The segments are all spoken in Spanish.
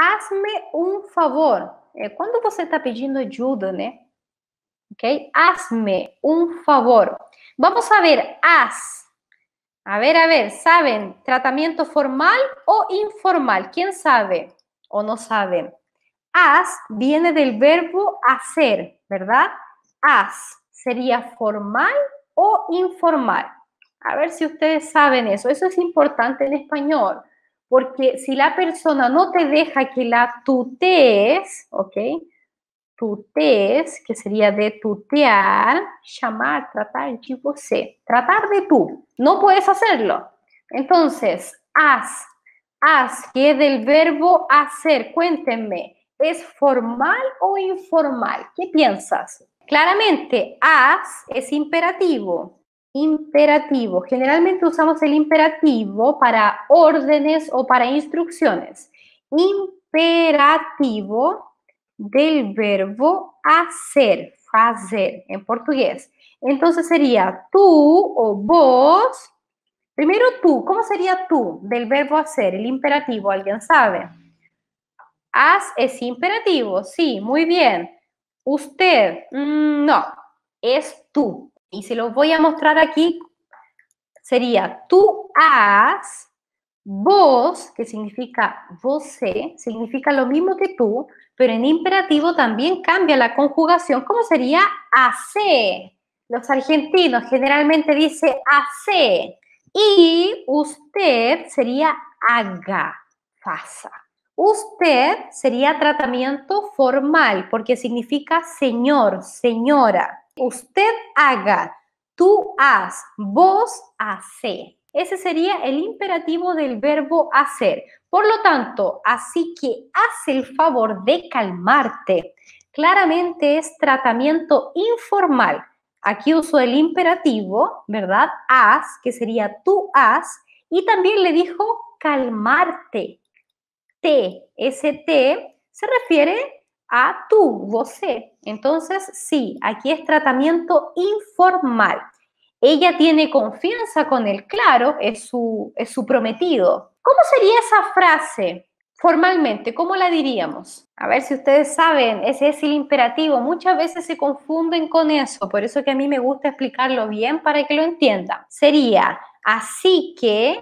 Hazme un favor. Eh, ¿Cuándo vos está pidiendo Ok? Hazme un favor. Vamos a ver, haz. A ver, a ver, ¿saben? ¿Tratamiento formal o informal? ¿Quién sabe o no sabe? Haz viene del verbo hacer, ¿verdad? Haz sería formal o informal. A ver si ustedes saben eso. Eso es importante en español. Porque si la persona no te deja que la tutees, ¿ok? Tutees, que sería de tutear, llamar, tratar de se. Tratar de tú. No puedes hacerlo. Entonces, haz. Haz, que del verbo hacer. Cuéntenme, ¿es formal o informal? ¿Qué piensas? Claramente, haz es imperativo. Imperativo. Generalmente usamos el imperativo para órdenes o para instrucciones. Imperativo del verbo hacer, hacer en portugués. Entonces sería tú o vos. Primero tú, ¿cómo sería tú del verbo hacer, el imperativo? ¿Alguien sabe? Haz es imperativo, sí, muy bien. Usted, mm, no, es tú y se los voy a mostrar aquí, sería tú has, vos, que significa vos, significa lo mismo que tú, pero en imperativo también cambia la conjugación, como sería hace. Los argentinos generalmente dicen hace y usted sería haga, faça. Usted sería tratamiento formal porque significa señor, señora usted haga, tú haz, vos hace. Ese sería el imperativo del verbo hacer. Por lo tanto, así que haz el favor de calmarte. Claramente es tratamiento informal. Aquí uso el imperativo, ¿verdad? Haz, que sería tú haz. Y también le dijo calmarte. T, ese T se refiere a tú, vosé. Entonces, sí, aquí es tratamiento informal. Ella tiene confianza con él, claro, es su, es su prometido. ¿Cómo sería esa frase formalmente? ¿Cómo la diríamos? A ver si ustedes saben, ese es el imperativo. Muchas veces se confunden con eso, por eso que a mí me gusta explicarlo bien para que lo entiendan. Sería, así que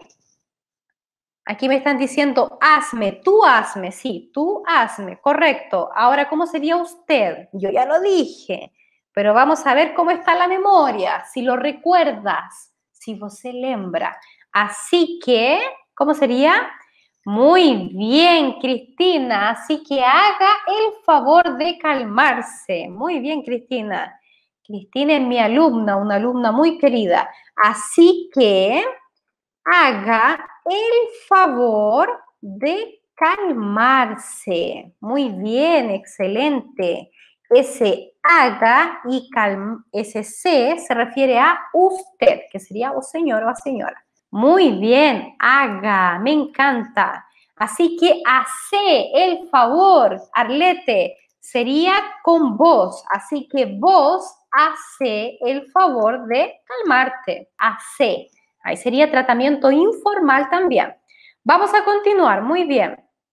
Aquí me están diciendo, hazme, tú hazme, sí, tú hazme, correcto. Ahora, ¿cómo sería usted? Yo ya lo dije, pero vamos a ver cómo está la memoria, si lo recuerdas, si vos se lembra. Así que, ¿cómo sería? Muy bien, Cristina, así que haga el favor de calmarse. Muy bien, Cristina. Cristina es mi alumna, una alumna muy querida. Así que, haga el favor de calmarse. Muy bien, excelente. Ese haga y calm, ese se se refiere a usted, que sería o señor o señora. Muy bien, haga, me encanta. Así que hace el favor, Arlete, sería con vos. Así que vos hace el favor de calmarte. Hace. Ahí sería tratamiento informal también. Vamos a continuar, muy bien.